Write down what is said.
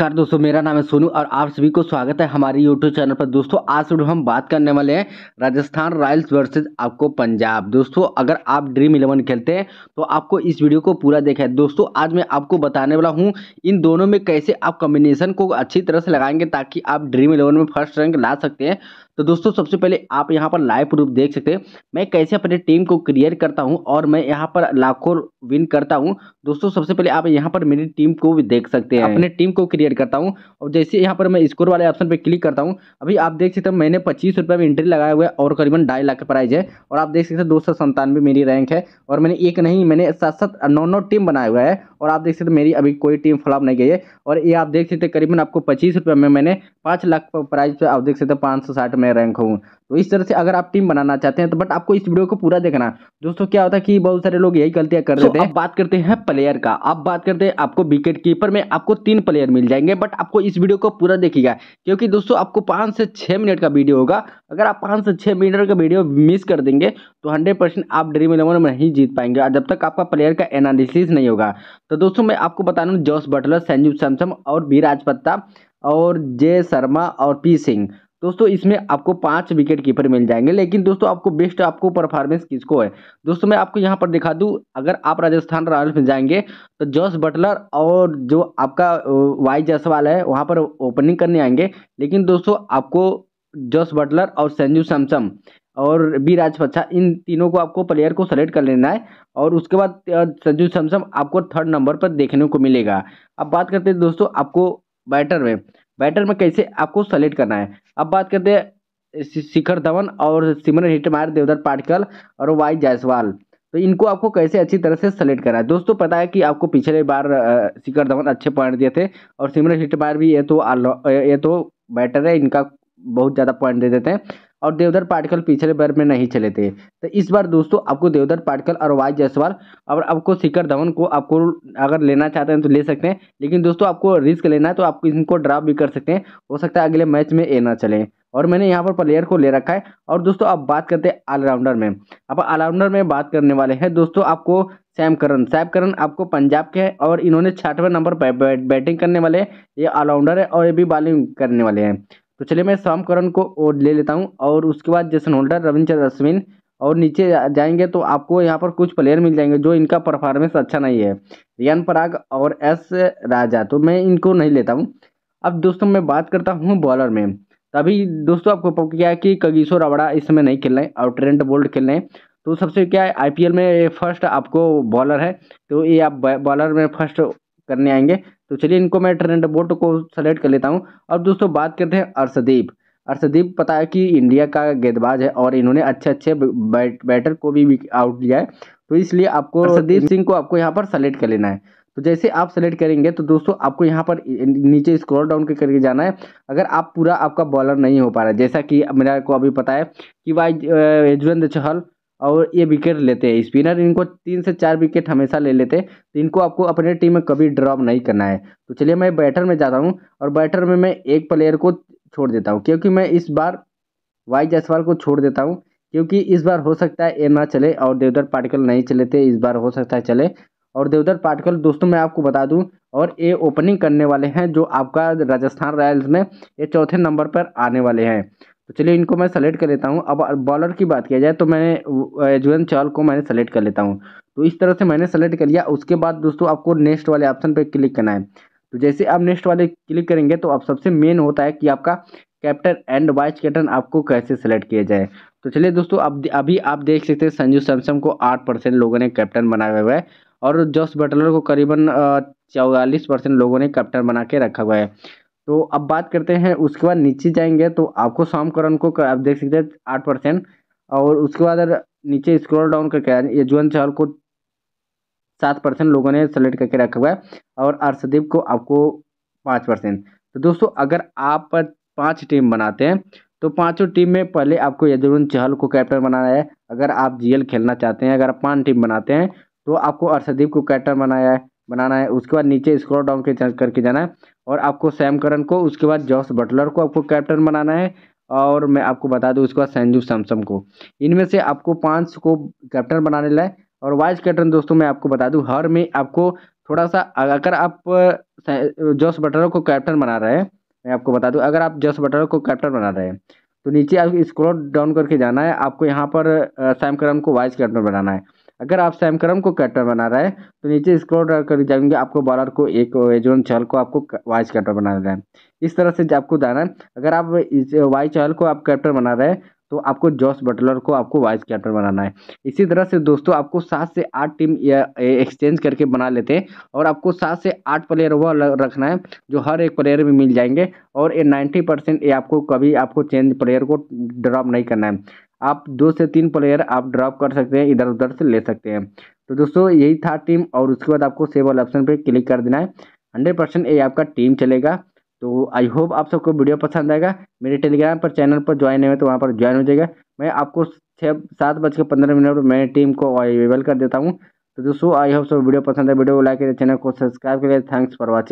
नमस्कार दोस्तों मेरा नाम है सोनू और आप सभी को स्वागत है हमारे YouTube चैनल पर दोस्तों आज से हम बात करने वाले हैं राजस्थान रॉयल्स वर्सेस आपको पंजाब दोस्तों अगर आप ड्रीम इलेवन खेलते हैं तो आपको इस वीडियो को पूरा देखा है दोस्तों आज मैं आपको बताने वाला हूं इन दोनों में कैसे आप कॉम्बिनेशन को अच्छी तरह से लगाएंगे ताकि आप ड्रीम इलेवन में फर्स्ट रैंक ला सकते हैं तो दोस्तों सबसे पहले आप यहाँ पर लाइव प्रूफ देख सकते हैं मैं कैसे अपने टीम को क्रिएट करता हूँ और मैं यहाँ पर लाखों विन करता हूँ दोस्तों सबसे पहले आप यहाँ पर मेरी टीम को भी देख सकते हैं अपने टीम को क्रिएट करता हूँ और जैसे यहाँ पर मैं स्कोर वाले ऑप्शन पर क्लिक करता हूँ अभी आप देख सकते हैं मैंने पच्चीस रुपये में एंट्री लगाया हुआ है और करीबन ढाई लाख का प्राइज है और आप देख सकते हो दो सौ संतानवे मेरी रैंक है और मैंने एक नहीं मैंने सात सात नौ नौ टीम बनाया हुआ है और आप देख सकते मेरी अभी कोई टीम फ्लॉप नहीं गई है और ये आप देख सकते करीबन आपको पच्चीस रुपये में मैंने पाँच लाख प्राइज पर आप देख सकते हैं पाँच सौ साठ में मैं रैंक हूँ तो इस तरह से अगर आप टीम बनाना चाहते हैं तो बट आपको इस वीडियो को पूरा देखना दोस्तों क्या होता है कि बहुत सारे लोग यही गलतियां कर देते so, हैं बात करते हैं प्लेयर का आप बात करते हैं आपको विकेट कीपर में आपको तीन प्लेयर मिल जाएंगे बट आपको इस वीडियो को पूरा देखिएगा क्योंकि दोस्तों आपको पाँच से छः मिनट का वीडियो होगा अगर आप पाँच से छः मिनट का वीडियो मिस कर देंगे तो हंड्रेड आप ड्रीम इलेवन में नहीं जीत पाएंगे जब तक आपका प्लेयर का एनालिसिस नहीं होगा तो दोस्तों मैं आपको बता रहा हूँ जॉस बटलर संजीव सैमसम और बी राजपत्ता और जय शर्मा और पी सिंह दोस्तों इसमें आपको पांच विकेट कीपर मिल जाएंगे लेकिन दोस्तों आपको बेस्ट आपको परफॉर्मेंस किसको है दोस्तों मैं आपको यहाँ पर दिखा दूँ अगर आप राजस्थान रॉयल्स में जाएंगे तो जॉस बटलर और जो आपका वाई जायसवाल है वहाँ पर ओपनिंग करने आएंगे लेकिन दोस्तों आपको जॉस बटलर और संजू सैमसम और बी राजपक्षा इन तीनों को आपको प्लेयर को सेलेक्ट कर लेना है और उसके बाद संजू सैमसम आपको थर्ड नंबर पर देखने को मिलेगा अब बात करते हैं दोस्तों आपको बैटर में बैटर में कैसे आपको सेलेक्ट करना है अब बात करते हैं शिखर धवन और सिमरन हिटमायर देवधर पाटकल और वाई जायसवाल तो इनको आपको कैसे अच्छी तरह से सेलेक्ट करना है दोस्तों पता है कि आपको पिछले बार शिखर धवन अच्छे पॉइंट दिए थे और सिमरन हिटमायर भी ये तो ये तो बैटर है इनका बहुत ज़्यादा पॉइंट दे देते हैं और देवधर पाटकल पिछले बार में नहीं चले थे तो इस बार दोस्तों आपको देवधर पाटकल और वाई जायसवाल और आपको शिखर धवन को आपको अगर लेना चाहते हैं तो ले सकते हैं लेकिन दोस्तों आपको रिस्क लेना है तो आप इनको ड्राप भी कर सकते हैं हो सकता है अगले मैच में ए ना चले और मैंने यहाँ पर प्लेयर को ले रखा है और दोस्तों आप बात करते हैं ऑलराउंडर में अब ऑलराउंडर में बात करने वाले हैं दोस्तों आपको सैम करन सैम करन आपको पंजाब के हैं और इन्होंने छठवें नंबर पर बैटिंग करने वाले ये ऑलराउंडर है और ये भी बॉलिंग करने वाले हैं तो चलिए मैं शाम करण को ले लेता हूँ और उसके बाद जैसन होल्डर रविंद्र अश्विन और नीचे जाएंगे तो आपको यहाँ पर कुछ प्लेयर मिल जाएंगे जो इनका परफॉर्मेंस अच्छा नहीं है रियान पराग और एस राजा तो मैं इनको नहीं लेता हूँ अब दोस्तों मैं बात करता हूँ बॉलर में तभी दोस्तों आपको पता क्या है कि कगिसो रबड़ा इस समय नहीं खेल रहे हैं और ट्रेंट बोल्ट खेल रहे हैं तो सबसे क्या है आईपीएल में फर्स्ट आपको बॉलर है तो ये आप बॉलर में फर्स्ट करने आएंगे तो चलिए इनको मैं ट्रेंड बोट को सेलेक्ट कर लेता हूँ अब दोस्तों बात करते हैं अर्शदीप अर्शदीप पता है कि इंडिया का गेंदबाज है और इन्होंने अच्छे अच्छे बैट बैटर को भी आउट लिया है तो इसलिए आपको अर्शदीप सिंह को आपको यहाँ पर सेलेक्ट कर लेना है तो जैसे आप सेलेक्ट करेंगे तो दोस्तों आपको यहाँ पर नीचे स्क्रॉल डाउन के करके जाना है अगर आप पूरा आपका बॉलर नहीं हो पा रहा है जैसा कि मेरा को अभी पता है कि वाई यजवेंद्र चहल और ये विकेट लेते हैं स्पिनर इनको तीन से चार विकेट हमेशा ले लेते हैं तो इनको आपको अपने टीम में कभी ड्रॉप नहीं करना है तो चलिए मैं बैटर में जाता हूँ और बैटर में मैं एक प्लेयर को छोड़ देता हूँ क्योंकि मैं इस बार वाई जायसवाल को छोड़ देता हूँ क्योंकि इस बार हो सकता है ये ना चले और देवधर पार्टिकल नहीं चले थे इस बार हो सकता है चले और देवधर पार्टिकल दोस्तों मैं आपको बता दूं और ये ओपनिंग करने वाले हैं जो आपका राजस्थान रॉयल्स में ये चौथे नंबर पर आने वाले हैं तो चलिए इनको मैं सेलेक्ट कर लेता हूँ अब बॉलर की बात किया जाए तो मैंने जुएन चाल को मैंने सेलेक्ट कर लेता हूँ तो इस तरह से मैंने सेलेक्ट कर लिया उसके बाद दोस्तों आपको नेक्स्ट वाले ऑप्शन पर क्लिक करना है तो जैसे आप नेक्स्ट वाले क्लिक करेंगे तो आप सबसे मेन होता है कि आपका कैप्टन एंड वाइस कैप्टन आपको कैसे सेलेक्ट किया जाए तो चलिए दोस्तों अब अभी आप देख सकते हैं संजू सैमसम को आठ परसेंट लोगों ने कैप्टन बनाया हुआ है और जॉस बटलर को करीबन चौवालीस परसेंट लोगों ने कैप्टन बना के रखा हुआ है तो अब बात करते हैं उसके बाद नीचे जाएंगे तो आपको सामकरण को कर, आप देख सकते हैं आठ परसेंट और उसके बाद अगर नीचे स्क्रॉल डाउन करके यजवंत चहल को सात परसेंट लोगों ने सेलेक्ट करके रखा हुआ है और अर्षदीप को आपको पाँच परसेंट तो दोस्तों अगर आप पाँच टीम बनाते हैं तो पांचों टीम में पहले आपको यजुवन चहल को कैप्टन बनाया है अगर आप जीएल खेलना चाहते हैं अगर आप पाँच टीम बनाते हैं तो आपको अर्षदीप को कैप्टन बनाया है बनाना है उसके बाद नीचे स्क्रॉल डाउन के करके जाना है और आपको सैम करन को उसके बाद जॉस बटलर को आपको कैप्टन बनाना है और मैं आपको बता दूँ उसके बाद संजू सैमसम को इनमें से आपको पाँच को कैप्टन बनाने लाए और वाइस कैप्टन दोस्तों मैं आपको बता दूँ हर में आपको थोड़ा सा अगर आप जॉस बटलर को कैप्टन बना रहे हैं मैं आपको बता दूं अगर आप जस बटलर को कैप्टन बना रहे हैं तो नीचे आप स्क्रॉल डाउन करके जाना है आपको यहाँ पर सैम करन को वाइस कैप्टन बनाना है अगर आप सैम करम को कैप्टन बना रहे हैं तो नीचे स्क्रॉल कर जाएंगे आपको बॉलर को एक एजोन चहल को आपको वाइस कैप्टन बना देना है इस तरह से आपको जाना है अगर आप वाइस चहल को आप कैप्टन बना रहे हैं तो आपको जॉस बटलर को आपको वाइस कैप्टन बनाना है इसी तरह से दोस्तों आपको सात से आठ टीम एक्सचेंज करके बना लेते हैं और आपको सात से आठ प्लेयर वह रखना है जो हर एक प्लेयर में मिल जाएंगे और ये नाइन्टी परसेंट ये आपको कभी आपको चेंज प्लेयर को ड्रॉप नहीं करना है आप दो से तीन प्लेयर आप ड्रॉप कर सकते हैं इधर उधर से ले सकते हैं तो दोस्तों यही था टीम और उसके बाद आपको सेव ऑप्शन पर क्लिक कर देना है हंड्रेड परसेंट ये आपका टीम चलेगा तो आई होप आप सबको वीडियो पसंद आएगा मेरे टेलीग्राम पर चैनल पर ज्वाइन है तो वहाँ पर ज्वाइन हो जाएगा मैं आपको छः सात बज के पंद्रह मिनट पर मेरी टीम को अवेलेबल कर देता हूँ तो दोस्तों आई होप सब वीडियो पसंद है वीडियो को लाइक चैनल को सब्सक्राइब करिए थैंक्स फॉर वॉचिंग